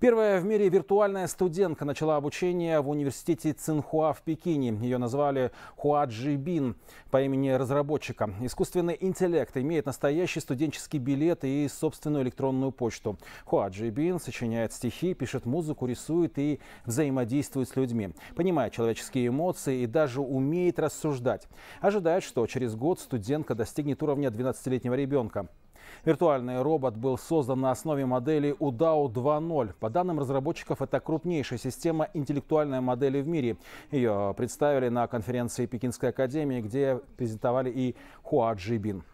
Первая в мире виртуальная студентка начала обучение в университете Цинхуа в Пекине. Ее назвали Хуа Джибин по имени разработчика. Искусственный интеллект имеет настоящий студенческий билет и собственную электронную почту. Хуа Джибин сочиняет стихи, пишет музыку, рисует и взаимодействует с людьми. Понимает человеческие эмоции и даже умеет рассуждать. Ожидает, что через год студентка достигнет уровня 12-летнего ребенка. Виртуальный робот был создан на основе модели UDAO 2.0. По данным разработчиков, это крупнейшая система интеллектуальной модели в мире. Ее представили на конференции Пекинской академии, где презентовали и Хуа Джибин.